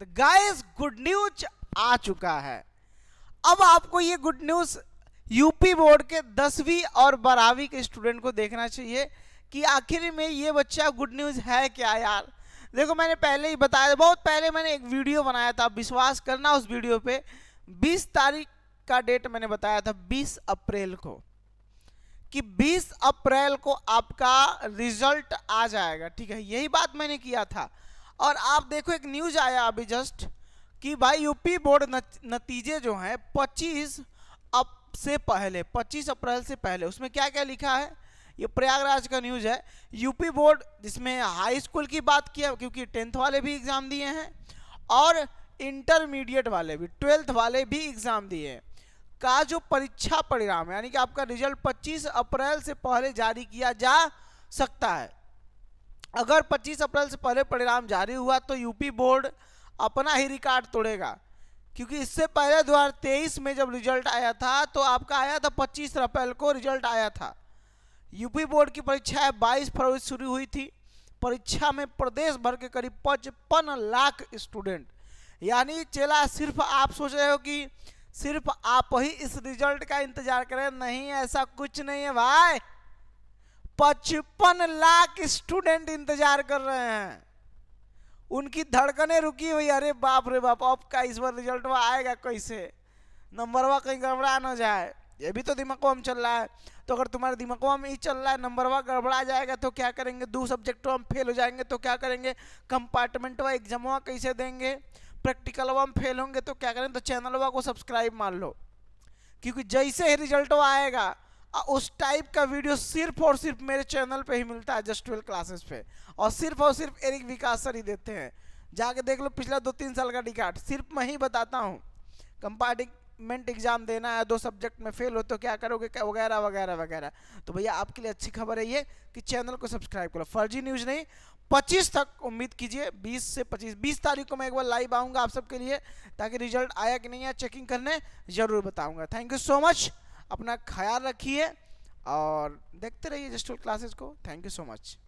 the guys good news आ चुका है अब आपको ये गुड न्यूज यूपी बोर्ड के दसवीं और बारहवीं के स्टूडेंट को देखना चाहिए कि आखिर में ये बच्चा गुड न्यूज़ है क्या यार देखो मैंने पहले ही बताया बहुत पहले मैंने एक वीडियो बनाया था विश्वास करना उस वीडियो पे 20 तारीख का डेट मैंने बताया था 20 अप्रैल को कि 20 अप्रैल को आपका रिजल्ट आ जाएगा ठीक है यही बात मैंने किया था और आप देखो एक न्यूज़ आया अभी जस्ट कि भाई यूपी बोर्ड नतीजे जो हैं 25 अप से पहले 25 अप्रैल से पहले उसमें क्या क्या लिखा है ये प्रयागराज का न्यूज़ है यूपी बोर्ड जिसमें हाई स्कूल की बात किया क्योंकि टेंथ वाले भी एग्ज़ाम दिए हैं और इंटरमीडिएट वाले भी ट्वेल्थ वाले भी एग्ज़ाम दिए हैं का जो परीक्षा परिणाम है यानी कि आपका रिजल्ट 25 अप्रैल से पहले जारी किया जा सकता है अगर 25 अप्रैल से पहले परिणाम जारी हुआ तो यूपी बोर्ड अपना ही रिकॉर्ड तोड़ेगा क्योंकि इससे पहले 2023 में जब रिजल्ट आया था तो आपका आया था 25 अप्रैल को रिजल्ट आया था यूपी बोर्ड की परीक्षाएं 22 फरवरी शुरू हुई थी परीक्षा में प्रदेश भर के करीब पचपन लाख स्टूडेंट यानी चेला सिर्फ आप सोच रहे हो कि सिर्फ आप ही इस रिजल्ट का इंतजार करें नहीं ऐसा कुछ नहीं है भाई पचपन लाख स्टूडेंट इंतजार कर रहे हैं उनकी धड़कने रुकी हुई अरे बाप रे बाप अब का इस बार रिजल्ट आएगा कैसे नंबर वा कहीं गड़बड़ा ना जाए ये भी तो दिमाग में चल रहा है तो अगर तुम्हारे दिमाग में ही चल रहा है नंबर वा गड़बड़ा जाएगा तो क्या करेंगे दो सब्जेक्टों हम फेल हो जाएंगे तो क्या करेंगे कंपार्टमेंट वा एग्जाम वा कैसे देंगे प्रैक्टिकल वा हम फेल होंगे तो क्या करेंगे तो चैनल वा को सब्सक्राइब मान लो क्योंकि जैसे ही रिजल्ट आएगा उस टाइप का वीडियो सिर्फ और सिर्फ मेरे चैनल पे ही मिलता है जस्ट ट्वेल्व क्लासेस पे और सिर्फ और सिर्फ एरिक विकास सर ही देते हैं जाके देख लो पिछला दो तीन साल का डिकाट सिर्फ मैं ही बताता हूँ कंपार्टमेंट एग्ज़ाम देना है दो सब्जेक्ट में फेल हो तो क्या करोगे वगैरह वगैरह वगैरह तो भैया आपके लिए अच्छी खबर है ये कि चैनल को सब्सक्राइब करो फर्जी न्यूज़ नहीं पच्चीस तक उम्मीद कीजिए बीस से पच्चीस बीस तारीख को मैं एक बार लाइव आऊँगा आप सबके लिए ताकि रिजल्ट आया कि नहीं आया चेकिंग करने ज़रूर बताऊँगा थैंक यू सो मच अपना ख्याल रखिए और देखते रहिए जस्टोल क्लासेस को थैंक यू सो मच